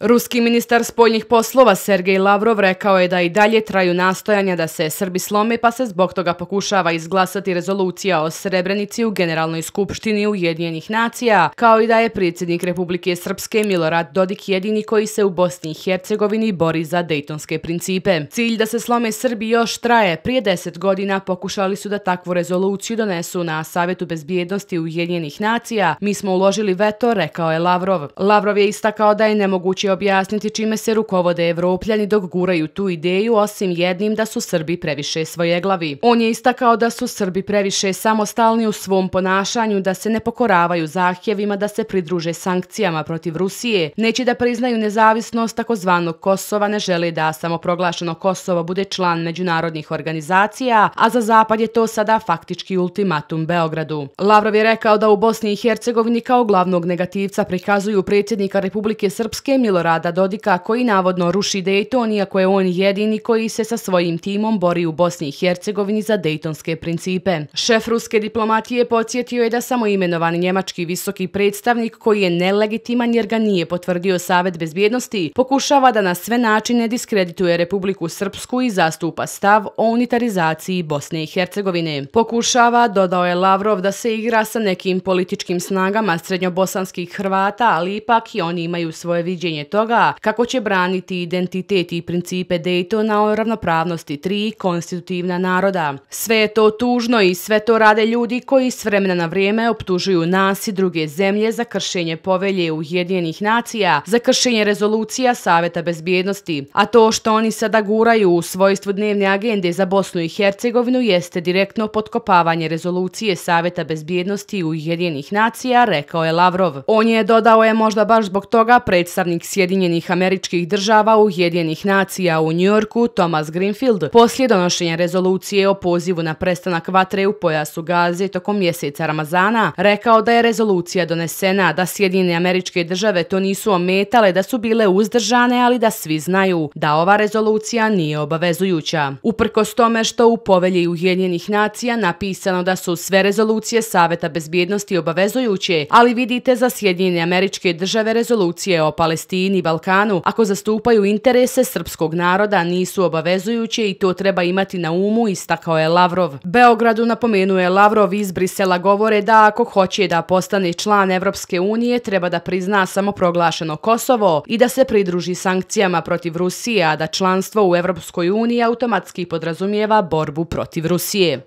Ruski ministar spoljnih poslova Sergej Lavrov rekao je da i dalje traju nastojanja da se Srbi slome pa se zbog toga pokušava izglasati rezolucija o Srebrenici u Generalnoj skupštini Ujedinjenih nacija, kao i da je predsjednik Republike Srpske Milorad Dodik jedini koji se u Bosni i Hercegovini bori za dejtonske principe. Cilj da se slome Srbi još traje. Prije deset godina pokušali su da takvu rezoluciju donesu na Savjetu bezbjednosti Ujedinjenih nacija. Mi smo uložili veto, rekao je Lavrov. Lavrov je istakao da je nemogući će objasniti čime se rukovode Evropljani dok guraju tu ideju osim jednim da su Srbi previše svoje glavi. On je istakao da su Srbi previše samostalni u svom ponašanju, da se ne pokoravaju zahjevima da se pridruže sankcijama protiv Rusije, neće da priznaju nezavisnost takozvanog Kosova, ne žele da samo proglašeno Kosovo bude član međunarodnih organizacija, a za Zapad je to sada faktički ultimatum Beogradu. Lavrov je rekao da u Bosni i Hercegovini kao glavnog negativca prikazuju predsjednika Republike Srpske Milošića Milorada Dodika koji navodno ruši Dayton iako je on jedini koji se sa svojim timom bori u Bosni i Hercegovini za dejtonske principe. Šef ruske diplomatije podsjetio je da samo imenovan njemački visoki predstavnik koji je nelegitiman jer ga nije potvrdio Savet bezbjednosti, pokušava da na sve načine diskredituje Republiku Srpsku i zastupa stav o unitarizaciji Bosne i Hercegovine. Pokušava, dodao je Lavrov, da se igra sa nekim političkim snagama srednjobosanskih Hrvata, ali ipak i oni imaju svoje viđenje toga kako će braniti identitet i principe Daytona o ravnopravnosti tri konstitutivna naroda. Sve je to tužno i sve to rade ljudi koji s vremena na vrijeme optužuju nas i druge zemlje za kršenje povelje Ujedinjenih nacija, za kršenje rezolucija Saveta bezbjednosti. A to što oni sada guraju u svojstvu dnevne agende za Bosnu i Hercegovinu jeste direktno potkopavanje rezolucije Saveta bezbjednosti Ujedinjenih nacija, rekao je Lavrov. On je dodao je možda baš zbog toga predstavnik Sjedinjenih američkih država u Ujedinjenih nacija u Njorku Thomas Greenfield poslije donošenja rezolucije o pozivu na prestanak vatre u pojasu gaze tokom mjeseca Ramazana rekao da je rezolucija donesena, da Sjedinjene američke države to nisu ometale, da su bile uzdržane, ali da svi znaju da ova rezolucija nije obavezujuća. Uprkos tome što u povelji Ujedinjenih nacija napisano da su sve rezolucije Saveta bezbjednosti obavezujuće, ali vidite za Sjedinjene američke države rezolucije o Palestini Vojvodini i Balkanu, ako zastupaju interese srpskog naroda, nisu obavezujuće i to treba imati na umu, istakao je Lavrov. Beogradu napomenuje Lavrov iz Brisela govore da ako hoće da postane član Evropske unije, treba da prizna proglašeno Kosovo i da se pridruži sankcijama protiv Rusije, a da članstvo u Evropskoj uniji automatski podrazumijeva borbu protiv Rusije.